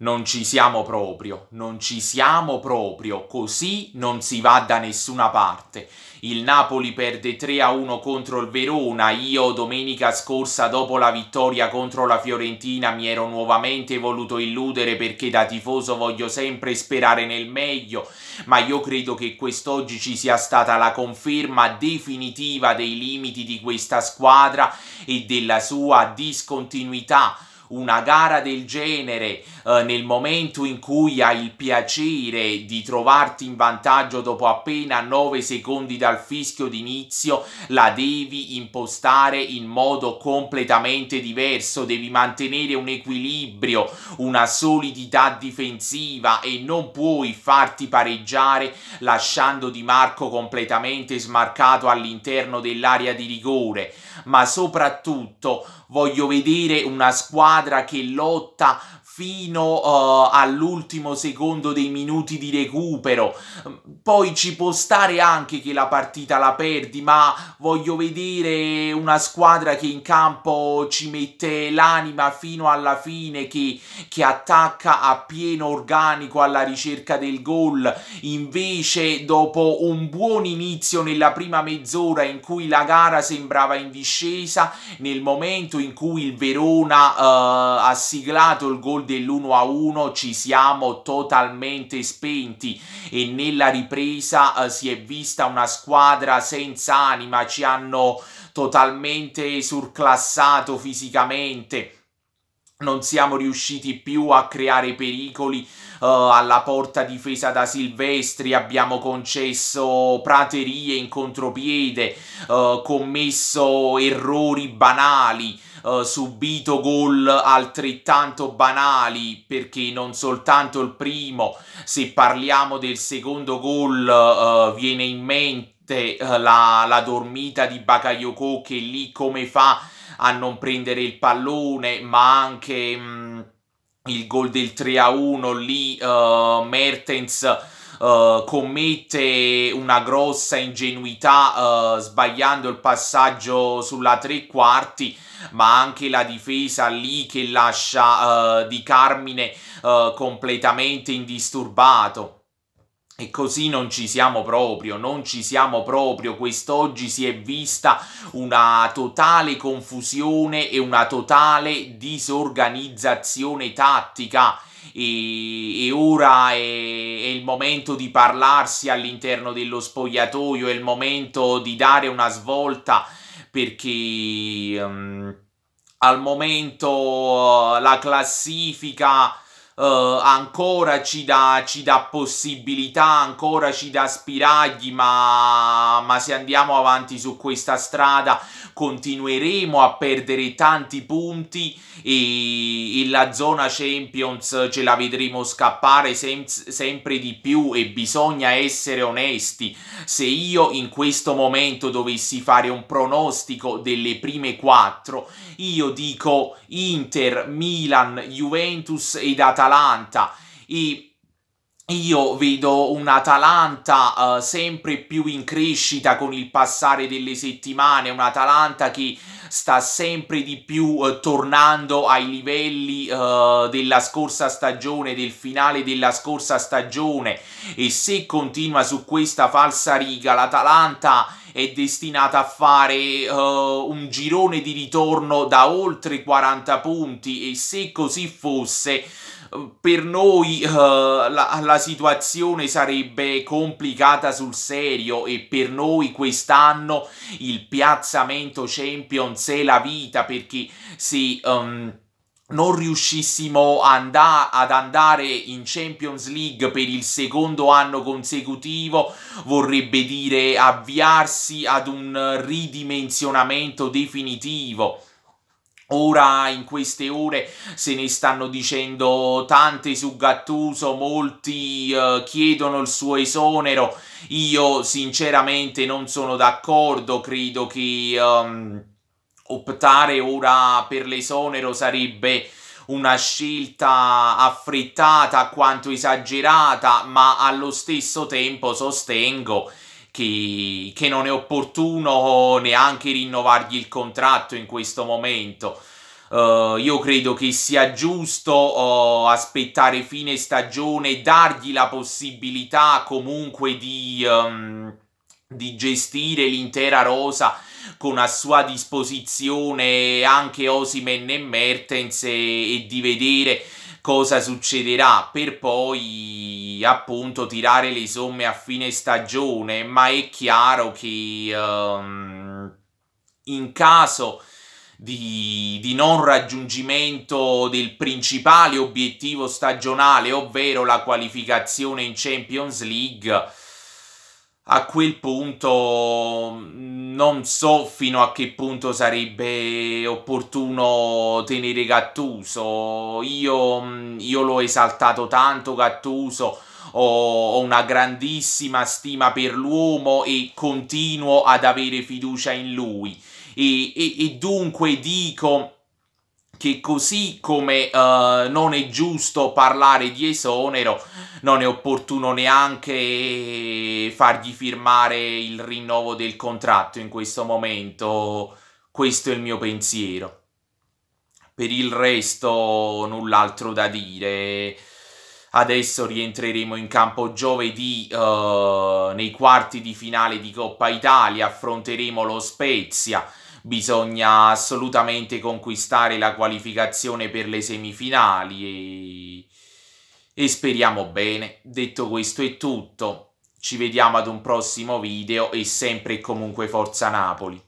Non ci siamo proprio, non ci siamo proprio, così non si va da nessuna parte. Il Napoli perde 3-1 contro il Verona, io domenica scorsa dopo la vittoria contro la Fiorentina mi ero nuovamente voluto illudere perché da tifoso voglio sempre sperare nel meglio, ma io credo che quest'oggi ci sia stata la conferma definitiva dei limiti di questa squadra e della sua discontinuità una gara del genere eh, nel momento in cui hai il piacere di trovarti in vantaggio dopo appena 9 secondi dal fischio d'inizio, la devi impostare in modo completamente diverso, devi mantenere un equilibrio, una solidità difensiva e non puoi farti pareggiare lasciando Di Marco completamente smarcato all'interno dell'area di rigore, ma soprattutto voglio vedere una squadra squadra che lotta fino uh, all'ultimo secondo dei minuti di recupero. Mm, poi ci può stare anche che la partita la perdi, ma voglio vedere una squadra che in campo ci mette l'anima fino alla fine, che, che attacca a pieno organico alla ricerca del gol. Invece, dopo un buon inizio nella prima mezz'ora in cui la gara sembrava in discesa, nel momento in cui il Verona uh, ha siglato il gol dell'1 a 1 ci siamo totalmente spenti e nella ripresa eh, si è vista una squadra senza anima, ci hanno totalmente surclassato fisicamente non siamo riusciti più a creare pericoli uh, alla porta difesa da Silvestri, abbiamo concesso praterie in contropiede, uh, commesso errori banali, eh, subito gol altrettanto banali perché non soltanto il primo, se parliamo del secondo gol eh, viene in mente eh, la, la, dormita di Bakayoko che lì come fa a non prendere il pallone ma anche mh, mm, il gol del 3 a 1 lì eh, Mertens eh, commette una grossa ingenuità uh, sbagliando il passaggio sulla tre quarti, ma anche la difesa lì che lascia eh, di Carmine completamente indisturbato. E così non ci siamo proprio, non ci siamo proprio. Quest'oggi si è vista una totale confusione e una totale disorganizzazione tattica e, e ora è, è, il momento di parlarsi all'interno dello spogliatoio, è il momento di dare una svolta perché um, al momento eh, la classifica eh, ancora ci dà, ci dà, possibilità, ancora ci dà spiragli, ma, ma se andiamo avanti su questa strada continueremo a perdere tanti punti e, e la zona Champions ce la vedremo scappare sem- sempre di più e bisogna essere onesti. Se io in questo momento dovessi fare un pronostico delle prime quattro, io dico Inter, Milan, Juventus ed Atalanta Atalanta. I io vedo un'Atalanta uh, sempre più in crescita con il passare delle settimane, un'Atalanta che sta sempre di più uh, tornando ai livelli uh, della scorsa stagione, del finale della scorsa stagione e se continua su questa falsa riga l'Atalanta è destinata a fare uh, un girone di ritorno da oltre 40 punti e se così fosse per noi uh, la, la, situazione sarebbe complicata sul serio e per noi quest'anno il piazzamento Champions è la vita perché se... Um, non riuscissimo andà, ad andare in Champions League per il secondo anno consecutivo vorrebbe dire avviarsi ad un ridimensionamento definitivo Ora, in queste ore, se ne stanno dicendo tante su Gattuso, molti eh, chiedono il suo esonero, io sinceramente non sono d'accordo, credo che um, optare ora per l'esonero sarebbe una scelta affrettata, quanto esagerata, ma allo stesso tempo sostengo che, che non è opportuno neanche rinnovargli il contratto in questo momento. Uh, io credo che sia giusto uh, aspettare fine stagione e dargli la possibilità comunque di, um, di gestire l'intera rosa con a sua disposizione anche Osimen e Mertens e, e di vedere cosa succederà per poi appunto tirare le somme a fine stagione, ma è chiaro che um, in caso di, di, non raggiungimento del principale obiettivo stagionale, ovvero la qualificazione in Champions League, a quel punto non so fino a che punto sarebbe opportuno tenere Gattuso. Io, mm, io l'ho esaltato tanto Gattuso, ho, ho una grandissima stima per l'uomo e continuo ad avere fiducia in lui. e, e, e dunque dico che così come uh, non è giusto parlare di esonero, non è opportuno neanche fargli firmare il rinnovo del contratto in questo momento. Questo è il mio pensiero. Per il resto null'altro da dire. Adesso rientreremo in campo giovedì uh, nei quarti di finale di Coppa Italia, affronteremo lo Spezia bisogna assolutamente conquistare la qualificazione per le semifinali e, e speriamo bene. Detto questo è tutto, ci vediamo ad un prossimo video e sempre e comunque Forza Napoli.